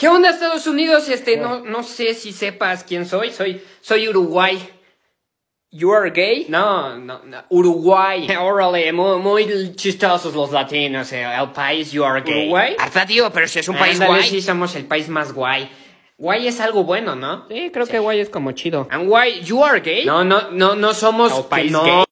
¿Qué onda Estados Unidos? Este, no, no sé si sepas quién soy. Soy, soy Uruguay. You are gay? No, no, no. Uruguay. Órale, muy, muy chistosos los latinos. Eh. El país you are gay. ¿Uruguay? Hasta tío, pero si es un país guay. sí somos el país más guay. Guay es algo bueno, ¿no? Sí, creo que guay es como chido. And guay, you are gay? No, no, no, no somos gay.